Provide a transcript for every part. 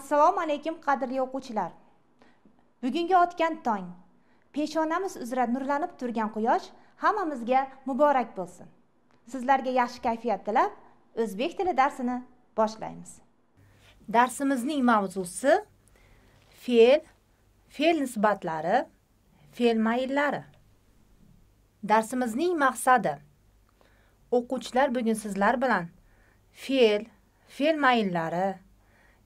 assalomu alaykum qadrli o'quvchilar bugungi otgan tong peshonamiz uzra nurlanib turgan quyosh hammamizga muborak bo'lsin sizlarga yaxshi kayfiyat tilab o'zbek tili darsini boshlaymiz darsimizning mavzusi fe'l fe'l nisbatlari fe'l mayillari darsimizning maqsadi o'quvchilar bugun sizlar bilan fe'l fe'l mayillari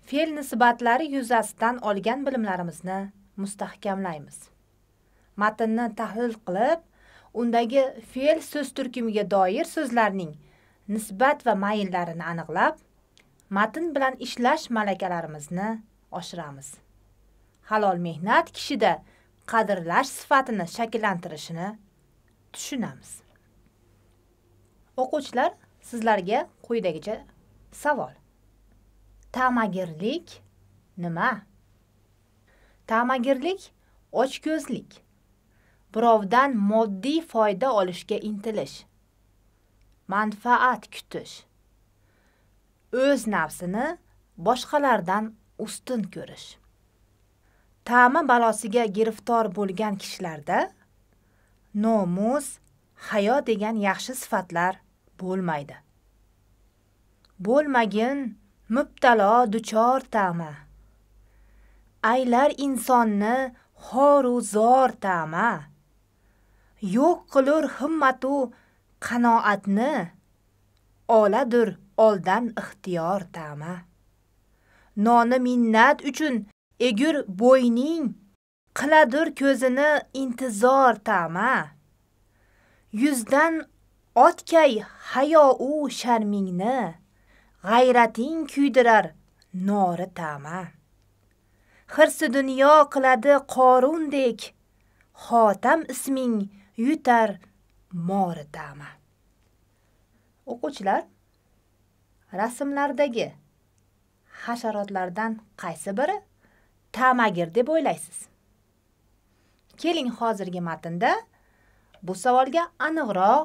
fe'l nisbatlari yuzasidan olgan bilimlarimizni mustahkamlaymiz matnni tahlil qilib undagi fe'l so'z turkumiga doir so'zlarning nisbat va mayllarini aniqlab matn bilan ishlash malakalarimizni oshiramiz halol mehnat kishida qadrlash sifatini shakllantirishini tushunamiz o'quvchilar sizlarga quyidagicha savol ta'magirlik nima ta'magirlik ochko'zlik birovdan moddiy foyda olishga intilish manfaat kutish o'z nafsini boshqalardan ustun ko'rish ta'mi balosiga giriftor bo'lgan kishilarda nomus hayo degan yaxshi sifatlar bo'lmaydi bo'lmagin mubtalo duchor tama aylar insonni xoru zor tama yo'q qilur himmatu qanoatni oladur oldan ixtiyor tama noni minnat uchun egur bo'yning qiladur ko'zini intizor tama yuzdan otkay hayo u sharmingni g'ayrating kuydirar nori tama hirsi dunyo qiladi qorundek xotam isming yutar mori tama o'quvchilar rasmlardagi hasharotlardan qaysi biri tamagir deb o'ylaysiz keling hozirgi matnda bu savolga aniqroq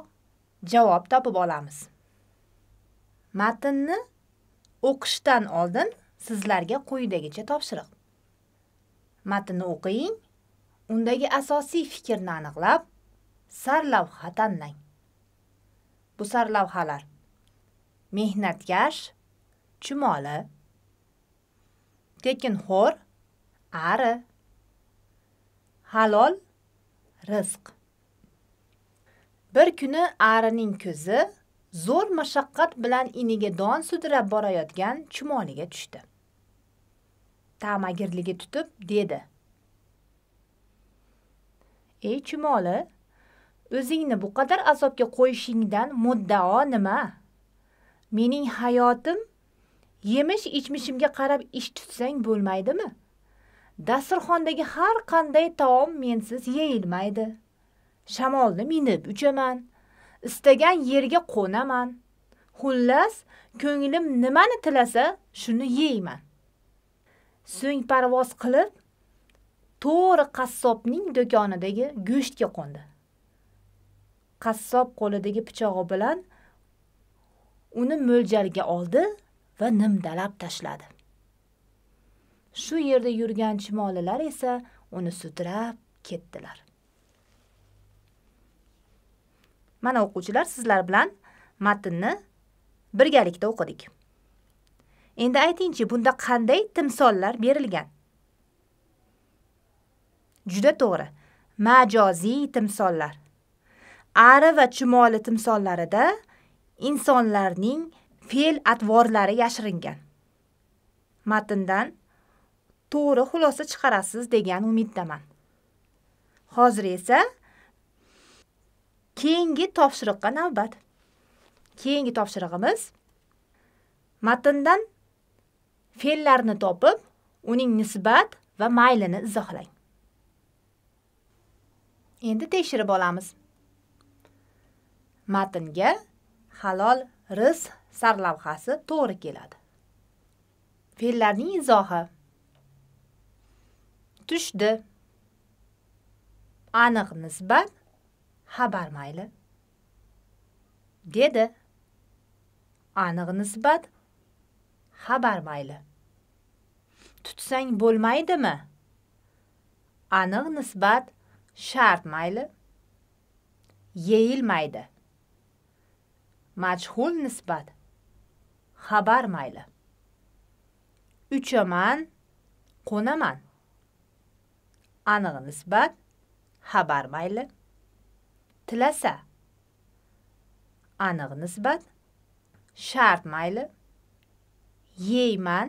javob topib olamiz matnni o'qishdan oldin sizlarga quyidagicha topshiriq matnni o'qing undagi asosiy fikrni aniqlab sarlavha tanlang bu sarlavhalar mehnatkash chumoli tekinxo'r ari halol rizq bir kuni arining ko'zi zo'r mashaqqat bilan iniga don sudrab borayotgan chumoliga tushdi ta'magirligi tutib dedi ey chumoli o'zingni bu qadar azobga qo'yishingdan muddao nima mening hayotim yemish ichmishimga qarab ish tutsang bo'lmaydimi dasturxondagi har qanday taom mensiz yeyilmaydi shamolni minib uchaman istagan yerga qo'naman. Xullas, ko'nglim nimani tilasa, shuni yeyman. So'ng parvoz qilib, to'g'ri qassobning do'konidagi go'shtga qo'ndi. Qassob qo'lidagi pichog'i bilan uni mo'ljalga oldi va nimdalab tashladi. Shu yerda yurgan chimolilar esa uni sudrab ketdilar. mana o'quvchilar sizlar bilan matnni birgalikda o'qidik endi aytingchi bunda qanday timsollar berilgan juda to'g'ri majoziy timsollar ari va chumoli timsollarida insonlarning fe'l atvorlari yashiringan matndan to'g'ri xulosa chiqarasiz degan umiddaman hozir esa keyingi topshiriqqa navbat keyingi topshirig'imiz matndan fe'llarni topib uning nisbat va maylini izohlang endi tekshirib olamiz matnga halol ris sarlavhasi to'g'ri keladi fe'llarning izohi tushdi aniq nisbat xabar mayli dedi aniq nisbat xabar mayli tutsang bo'lmaydimi aniq nisbat shart mayli yeyilmaydi majhul nisbat xabar mayli uchaman qo'naman aniq nisbat xabar mayli tilasa aniq nisbat shart mayli yeyman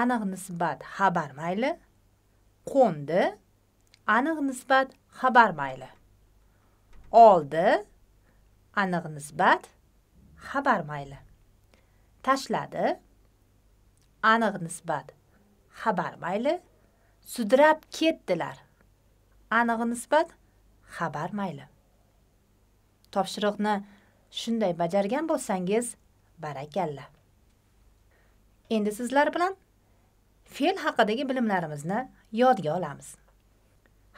aniq nisbat xabar mayli qo'ndi aniq nisbat xabar mayli oldi aniq nisbat xabar mayli tashladi aniq nisbat xabar mayli sudrab ketdilar aniq nisbat xabar mayli topshiriqni shunday bajargan bo'lsangiz barakalla endi sizlar bilan fe'l haqidagi bilimlarimizni yodga olamiz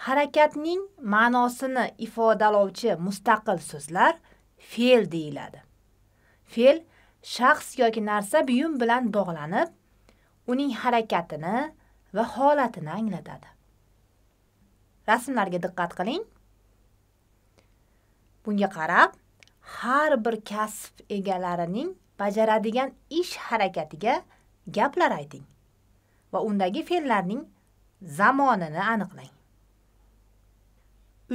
harakatning ma'nosini ifodalovchi mustaqil so'zlar fe'l deyiladi fe'l shaxs yoki narsa buyum bilan bog'lanib uning harakatini va holatini anglatadi rasmlarga diqqat qiling bunga qarab har bir kasb egalarining bajaradigan ish harakatiga gaplar ayting va undagi fe'llarning zamonini aniqlang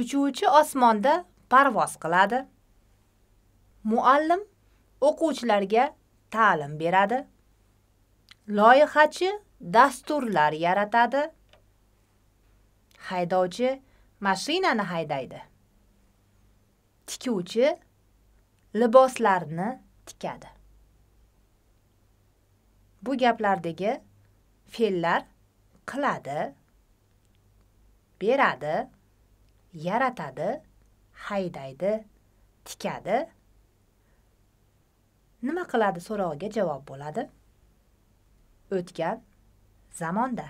uchuvchi osmonda parvoz qiladi muallim o'quvchilarga ta'lim beradi loyihachi dasturlar yaratadi haydovchi mashinani haydaydi tikuvchi liboslarni tikadi bu gaplardagi fe'llar qiladi beradi yaratadi haydaydi tikadi nima qiladi so'rog'iga javob bo'ladi o'tgan zamonda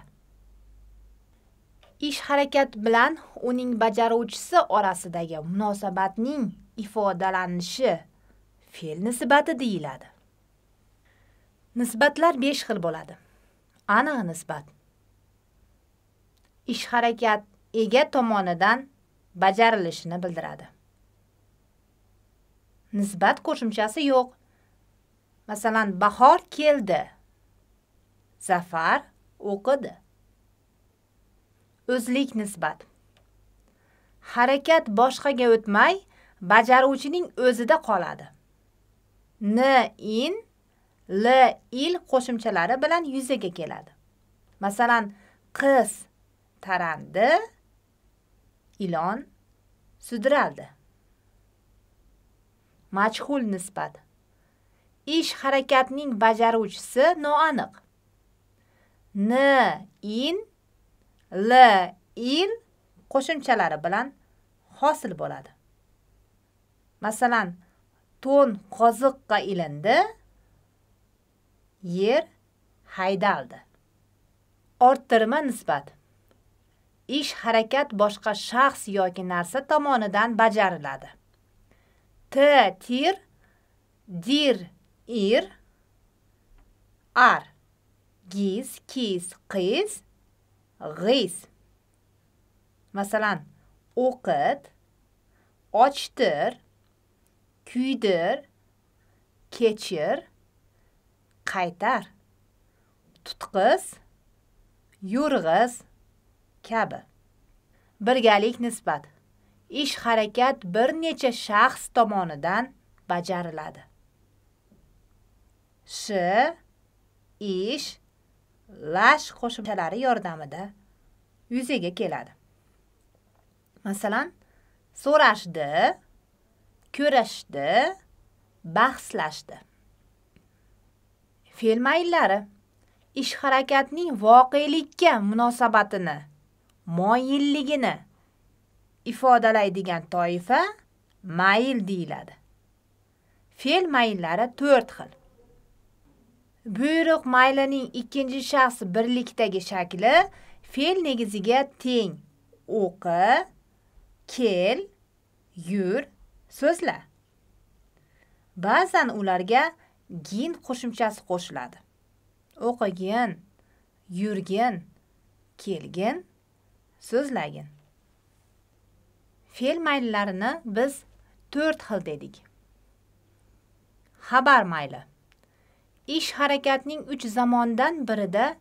ish harakat bilan uning bajaruvchisi orasidagi munosabatning ifodalanishi fe'l nisbati deyiladi nisbatlar 5 xil bo'ladi aniq nisbat ish harakat ega tomonidan bajarilishini bildiradi nisbat qo'shimchasi yo'q masalan bahor keldi zafar o'qidi o'zlik nisbat harakat boshqaga o'tmay bajaruvchining o'zida qoladi n in l il qo'shimchalari bilan yuzaga keladi masalan qiz tarandi ilon sudraldi majhul nisbat ish harakatning bajaruvchisi noaniq n in l in qo'shimchalari bilan hosil bo'ladi masalan to'n qoziqqa ilindi yer haydaldi orttirma nisbat ish harakat boshqa shaxs yoki narsa tomonidan bajariladi t tir dir ir ar giz kiz qiz g'iz masalan o'qit ochtir kuydir kechir qaytar tutqiz yurg'iz kabi birgalik nisbat ish harakat bir necha shaxs tomonidan bajariladi sh ish lash qo'shimchalari yordamida yuzaga keladi masalan so'rashdi ko'rashdi bahslashdi fe'l mayllari ish harakatning voqelikka munosabatini moyilligini ifodalaydigan toifa mayl deyiladi fe'l mayllari to'rt xil buyruq maylining ikkinchi shaxs birlikdagi shakli fe'l negiziga teng o'qi kel yur so'zla ba'zan ularga gin qo'shimchasi qo'shiladi o'qigin yurgin kelgin so'zlagin fe'l mayllarini biz to'rt xil dedik xabar mayli ish harakatning 3 zamondan birida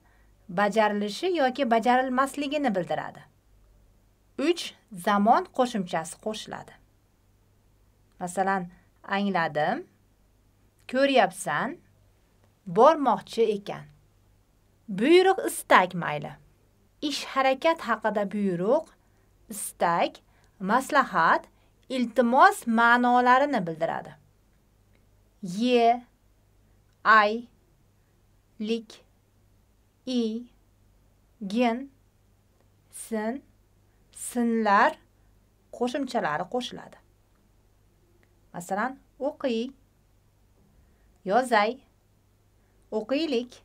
bajarilishi yoki bajarilmasligini bildiradi. 3 zamon qo'shimchasi qo'shiladi. Masalan, angladim, ko'ryapsan, bormoqchi ekan. Buyruq istak mayli. Ish harakat haqida buyruq, istak, maslahat, iltimos ma'nolarini bildiradi. Ye, ay lik i, gen sin sinlar qo'shimchalari qo'shiladi masalan o'qiy yozay o'qiylik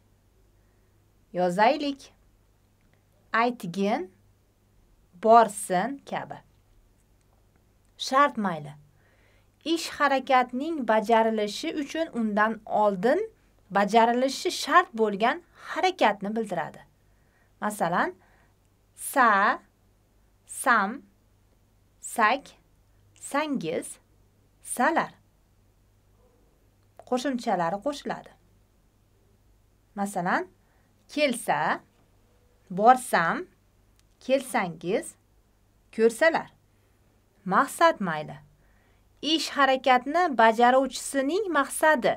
yozaylik aytgin borsin kabi shart mayli ish harakatning bajarilishi uchun undan oldin bajarilishi shart bo'lgan harakatni bildiradi. Masalan, sa, sam, sak, sangiz, salar qo'shimchalari qo'shiladi. Masalan, kelsa, borsam, kelsangiz, ko'rsalar. Maqsad mayli. ish harakatni bajaruvchisining maqsadi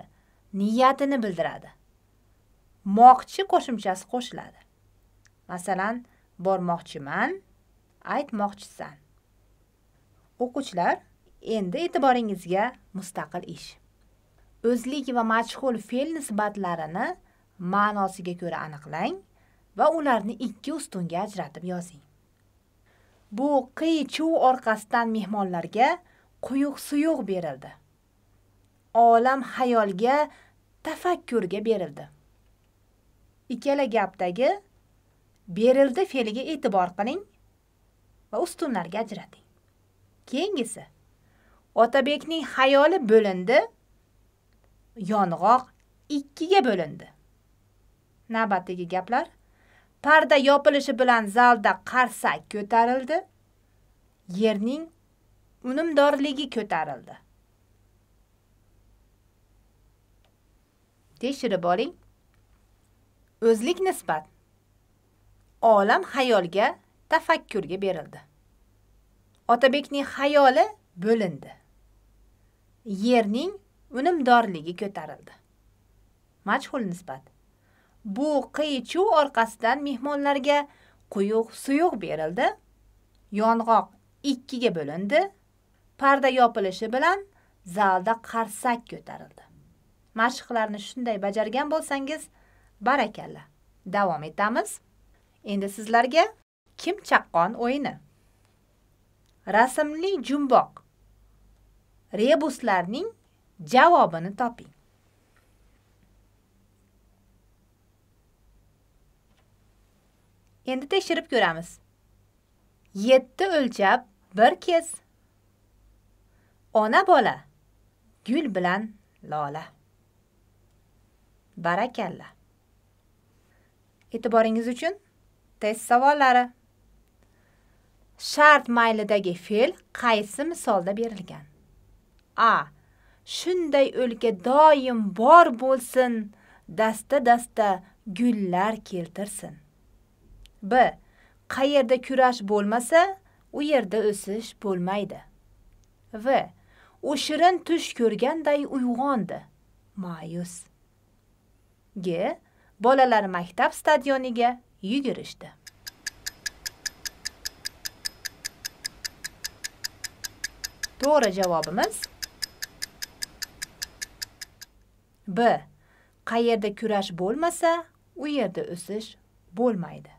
niyatini bildiradi moqchi qo'shimchasi qo'shiladi masalan bormoqchiman aytmoqchisan o'quvchilar endi e'tiboringizga mustaqil ish o'zlik va majhul fe'l nisbatlarini ma'nosiga ko'ra aniqlang va ularni ikki ustunga ajratib yozing bu qiy chuv orqasidan mehmonlarga quyuq suyuq berildi olam xayolga tafakkurga berildi ikkala gapdagi berildi fe'liga e'tibor qiling va ustunlarga ajrating keyingisi otabekning xayoli bo'lindi yong'oq ikkiga bo'lindi navbatdagi gaplar parda yopilishi bilan zalda qarsak ko'tarildi yerning unumdorligi ko'tarildi tekshirib oling o'zlik nisbat olam xayolga tafakkurga berildi otabekning xayoli bo'lindi yerning unumdorligi ko'tarildi majhul nisbat bu qiy chuv orqasidan mehmonlarga quyuq suyuq berildi yong'oq ikkiga bo'lindi parda yopilishi bilan zalda qarsak ko'tarildi mashqlarni shunday bajargan bo'lsangiz barakalla davom etamiz endi sizlarga kim chaqqon o'yini rasmli jumboq rebuslarning javobini toping endi tekshirib ko'ramiz yetti o'lchab bir kes ona bola gul bilan lola barakalla e'tiboringiz uchun test savollari shart maylidagi fe'l qaysi misolda berilgan a shunday o'lka doim bor bo'lsin dasta dasta gullar keltirsin b qayerda kurash bo'lmasa u yerda o'sish bo'lmaydi v o'shirin shirin tush ko'rganday uyg'ondi ma'yus g bolalar maktab stadioniga yugurishdi to'g'ri javobimiz b qayerda kurash bo'lmasa u yerda o'sish bo'lmaydi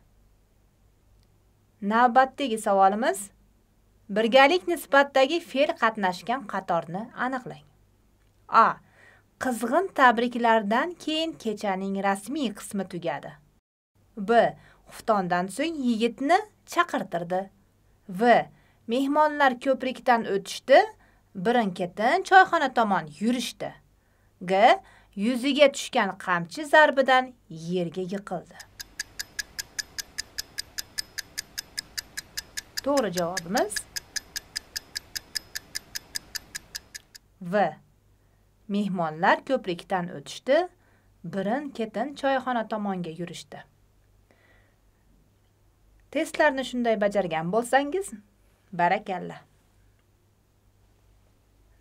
navbatdagi savolimiz birgalik nisbatdagi fe'l qatnashgan qatorni aniqlang a qizg'in tabriklardan keyin kechaning rasmiy qismi tugadi b xuftondan so'ng yigitni chaqirtirdi v mehmonlar ko'prikdan o'tishdi birin ketin choyxona tomon yurishdi g yuziga tushgan qamchi zarbidan yerga yiqildi to'g'ri javobimiz v mehmonlar ko'prikdan o'tishdi birin ketin choyxona tomonga yurishdi testlarni shunday bajargan bo'lsangiz barakalla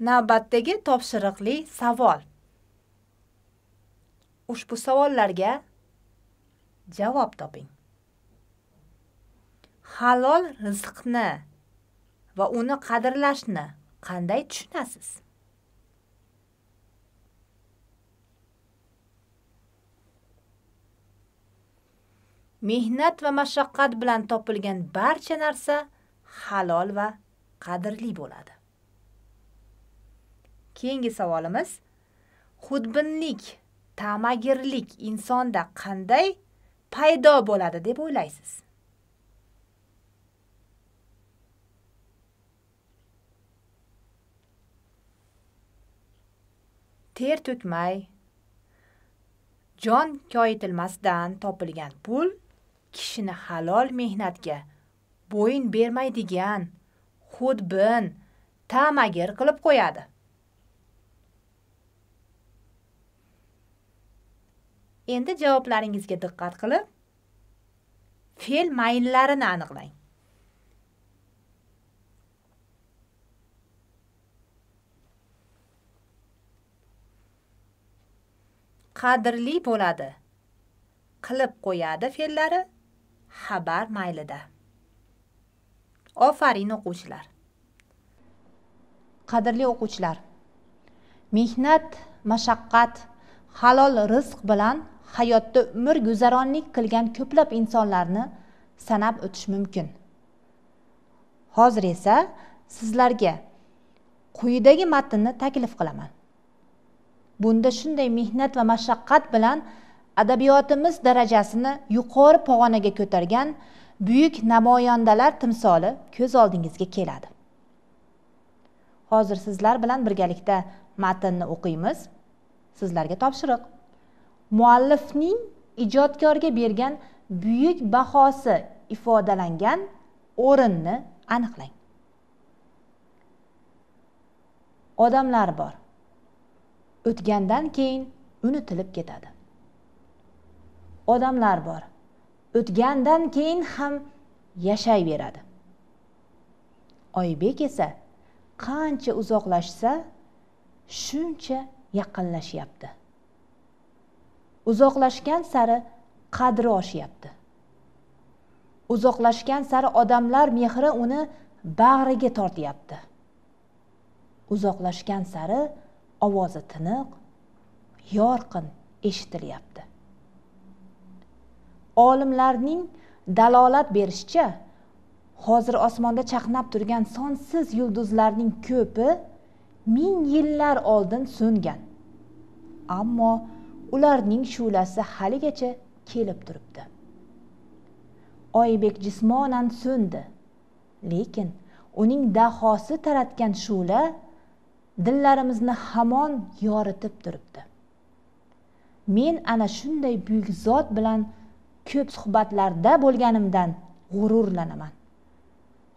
navbatdagi topshiriqli savol ushbu savollarga javob toping halol rizqni va uni qadrlashni qanday tushunasiz mehnat va mashaqqat bilan topilgan barcha narsa halol va qadrli bo'ladi keyingi savolimiz xudbinlik tamagirlik insonda qanday paydo bo'ladi deb o'ylaysiz ter to'kmay jon koyitilmasdan topilgan pul kishini halol mehnatga bo'yin bermaydigan xudbin ta'magir qilib qo'yadi endi javoblaringizga diqqat qilib fe'l mayllarini aniqlang qadrli bo'ladi qilib qo'yadi fe'llari xabar maylida ofarin o'quvchilar qadrli o'quvchilar mehnat mashaqqat halol rizq bilan hayotda umr guzaronlik qilgan ko'plab insonlarni sanab o'tish mumkin hozir esa sizlarga quyidagi matnni taklif qilaman bunda shunday mehnat va mashaqqat bilan adabiyotimiz darajasini yuqori pog'onaga ko'targan buyuk namoyondalar timsoli ko'z oldingizga keladi hozir sizlar bilan birgalikda matnni o'qiymiz sizlarga topshiriq muallifning ijodkorga bergan buyuk bahosi ifodalangan o'rinni aniqlang odamlar bor o'tgandan keyin unutilib ketadi odamlar bor o'tgandan keyin ham yashayveradi oybek esa qancha uzoqlashsa shuncha yaqinlashyapti uzoqlashgan sari qadri oshyapti uzoqlashgan sari odamlar mehri uni bag'riga tortyapti uzoqlashgan sari ovozi tiniq yorqin eshitilyapti olimlarning dalolat berishicha hozir osmonda chaqnab turgan sonsiz yulduzlarning ko'pi ming yillar oldin so'ngan ammo ularning shu'lasi haligacha kelib turibdi oybek jismonan so'ndi lekin uning dahosi taratgan shu'la dillarimizni hamon yoritib turibdi men ana shunday buyuk zot bilan ko'p suhbatlarda bo'lganimdan g'ururlanaman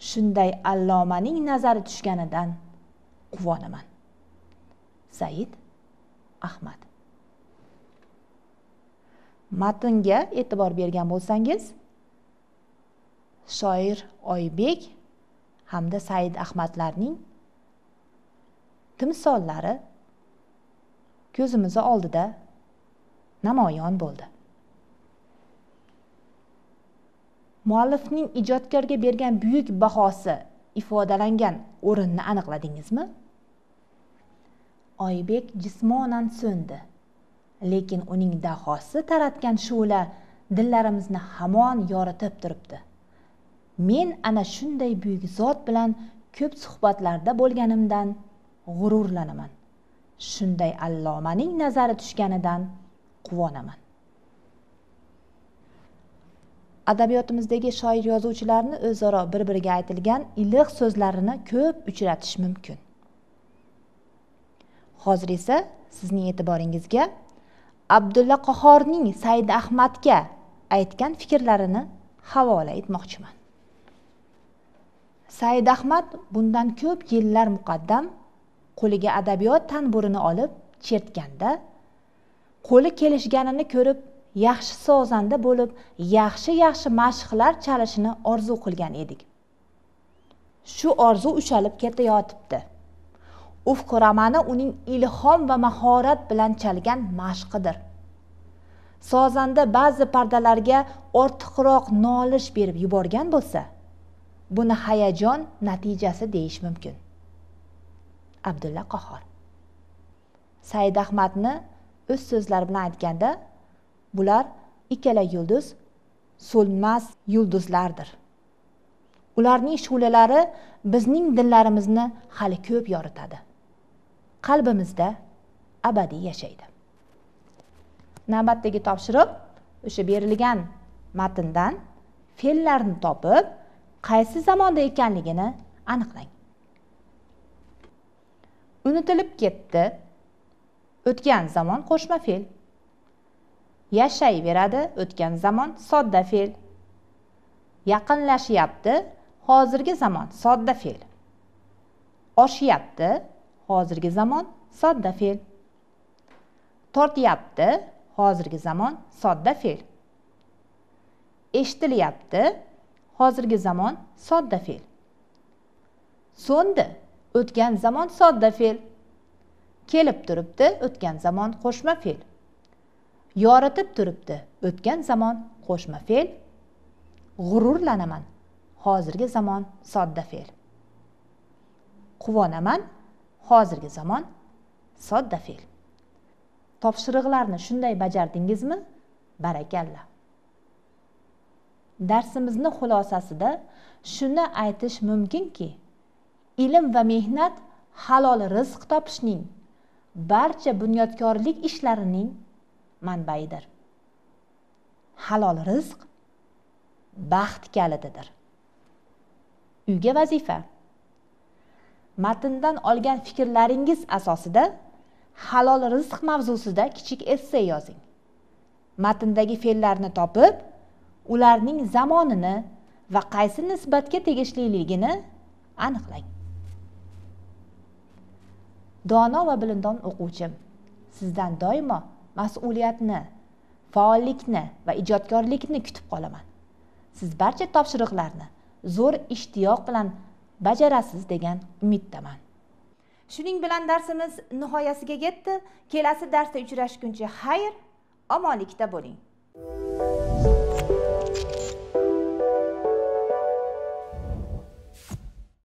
shunday allomaning nazari tushganidan quvonaman said ahmad matnga e'tibor bergan bo'lsangiz shoir oybek hamda said ahmadlarning timsollari ko'zimizni oldida namoyon bo'ldi muallifning ijodkorga bergan buyuk bahosi ifodalangan o'rinni aniqladingizmi oybek jismonan so'ndi lekin uning dahosi taratgan shu'la dillarimizni hamon yoritib turibdi men ana shunday buyuk zot bilan ko'p suhbatlarda bo'lganimdan g'ururlanaman shunday allomaning nazari tushganidan quvonaman adabiyotimizdagi shoir yozuvchilarni o'zaro bir biriga aytilgan iliq so'zlarini ko'p uchratish mumkin hozir esa sizning e'tiboringizga abdulla qahorning said ahmadga aytgan fikrlarini havola etmoqchiman said ahmad bundan ko'p yillar muqaddam qo'liga adabiyot tanburini olib chertganda qo'li kelishganini ko'rib yaxshi sozanda bo'lib yaxshi yaxshi mashqlar chalishini orzu qilgan edik shu orzu ushalib ketayotibdi ufq romani uning ilhom va mahorat bilan chalgan mashqidir sozanda ba'zi pardalarga ortiqroq nolish berib yuborgan bo'lsa buni hayajon natijasi deyish mumkin abdulla qahor said ahmadni o'z so'zlari bilan aytganda bular ikkala yulduz so'lmas yulduzlardir ularning shulalari bizning dillarimizni hali ko'p yoritadi qalbimizda abadiy yashaydi navbatdagi topshiriq o'sha berilgan matndan fe'llarni topib qaysi zamonda ekanligini aniqlang unutilib ketdi o'tgan zamon qo'shma fe'l beradi o'tgan zamon sodda fe'l yaqinlashyapti hozirgi zamon sodda fe'l oshyapti hozirgi zamon sodda fe'l tortyapti hozirgi zamon sodda fe'l eshitilyapti hozirgi zamon sodda fe'l so'ndi o'tgan zamon sodda fe'l kelib turibdi o'tgan zamon qo'shma fe'l yoritib turibdi o'tgan zamon qo'shma fe'l g'ururlanaman hozirgi zamon sodda fe'l quvonaman hozirgi zamon sodda fe'l topshiriqlarni shunday bajardingizmi barakalla darsimizni xulosasida shuni aytish mumkinki ilm va mehnat halol rizq topishning barcha bunyodkorlik ishlarining manbaidir halol rizq baxt kalitidir uyga vazifa matndan olgan fikrlaringiz asosida halol rizq mavzusida kichik esse yozing matndagi fe'llarni topib ularning zamonini va qaysi nisbatga tegishliligini aniqlang dono va bilimdon o'quvchim sizdan doimo mas'uliyatni faollikni va ijodkorlikni kutib qolaman siz barcha topshiriqlarni zo'r ishtiyoq bilan bajarasiz degan umiddaman shuning bilan darsimiz nihoyasiga yetdi kelasi darsda uchrashguncha xayr omonlikda bo'ling